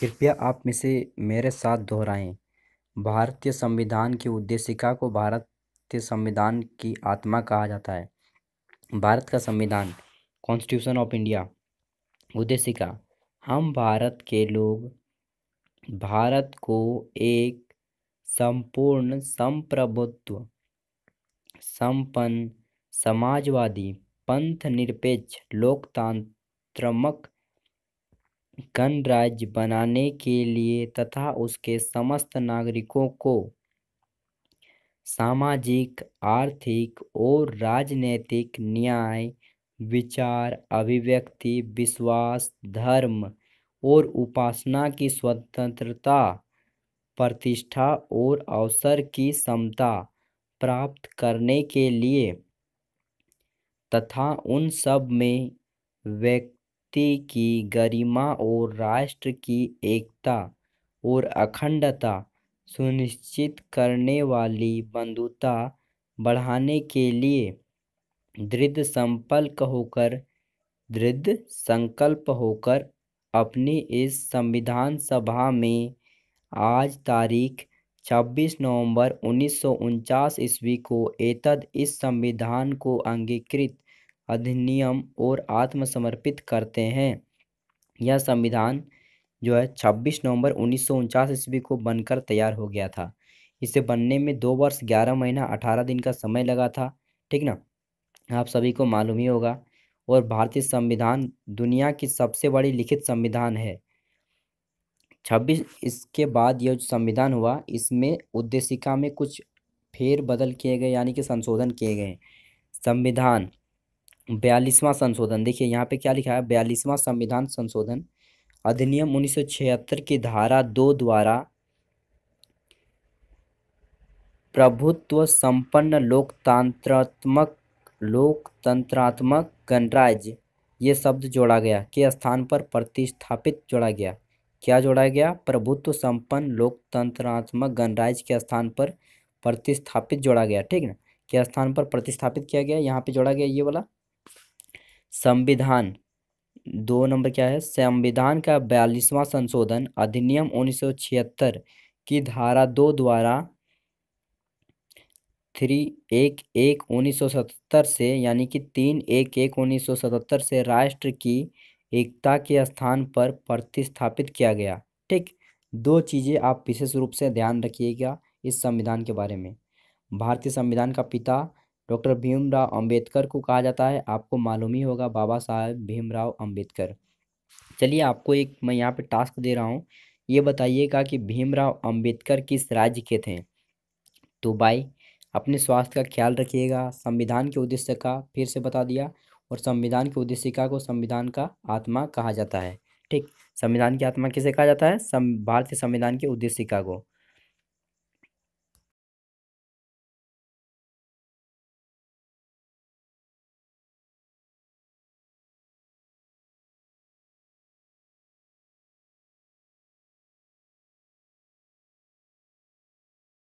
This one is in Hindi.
कृपया आप में से मेरे साथ दोहराएं भारतीय संविधान की उद्देशिका को भारतीय संविधान की आत्मा कहा जाता है भारत का संविधान कॉन्स्टिट्यूशन ऑफ इंडिया उद्देशिका हम भारत के लोग भारत को एक संपूर्ण संप्रभुत्व संपन्न समाजवादी पंथ निरपेक्ष लोकतांत्रमक गणराज्य बनाने के लिए तथा उसके समस्त नागरिकों को सामाजिक आर्थिक और राजनैतिक न्याय विचार अभिव्यक्ति विश्वास धर्म और उपासना की स्वतंत्रता प्रतिष्ठा और अवसर की समता प्राप्त करने के लिए तथा उन सब में व्यक्ति व्यक्ति की गरिमा और राष्ट्र की एकता और अखंडता सुनिश्चित करने वाली बंधुता बढ़ाने के लिए दृढ़ संकल्प होकर दृढ़ संकल्प होकर अपनी इस संविधान सभा में आज तारीख 26 नवंबर उन्नीस ईस्वी को एतद इस संविधान को अंगीकृत अधिनियम और आत्मसमर्पित करते हैं यह संविधान जो है 26 नवंबर उन्नीस ईस्वी को बनकर तैयार हो गया था इसे बनने में दो वर्ष ग्यारह महीना अठारह दिन का समय लगा था ठीक ना आप सभी को मालूम ही होगा और भारतीय संविधान दुनिया की सबसे बड़ी लिखित संविधान है छब्बीस इसके बाद यह संविधान हुआ इसमें उद्देशिका में कुछ फेर बदल किए गए यानी कि संशोधन किए गए संविधान बयालीसवां संशोधन देखिए यहाँ पे क्या लिखा है बयालीसवां संविधान संशोधन अधिनियम छिहत्तर की धारा दो द्वारा प्रभुत्व संपन्न लोकतंत्रात्मक लोकतंत्रात्मक गणराज्य ये शब्द जोड़ा गया के स्थान पर प्रतिष्ठापित जोड़ा गया क्या जोड़ा गया प्रभुत्व संपन्न लोकतंत्रात्मक गणराज्य के स्थान पर प्रतिस्थापित जोड़ा गया ठीक ना के स्थान पर प्रतिष्ठापित किया गया यहाँ पे जोड़ा गया ये वाला संविधान दो नंबर क्या है संविधान का बयालीसवां संशोधन अधिनियम 1976 की धारा दो द्वारा थ्री एक एक उन्नीस सौ सतहत्तर से यानी कि तीन एक एक उन्नीस सौ सतहत्तर से राष्ट्र की एकता के स्थान पर प्रतिस्थापित किया गया ठीक दो चीज़ें आप विशेष रूप से ध्यान रखिएगा इस संविधान के बारे में भारतीय संविधान का पिता डॉक्टर भीमराव अंबेडकर को कहा जाता है आपको मालूम ही होगा बाबा साहेब भीमराव अंबेडकर चलिए आपको एक मैं यहाँ पे टास्क दे रहा हूँ ये बताइएगा कि भीमराव अंबेडकर किस राज्य के थे तो भाई अपने स्वास्थ्य का ख्याल रखिएगा संविधान के उद्देश्य का फिर से बता दिया और संविधान की का को संविधान का आत्मा कहा जाता है ठीक संविधान की आत्मा किसे कहा जाता है भारतीय संविधान की का को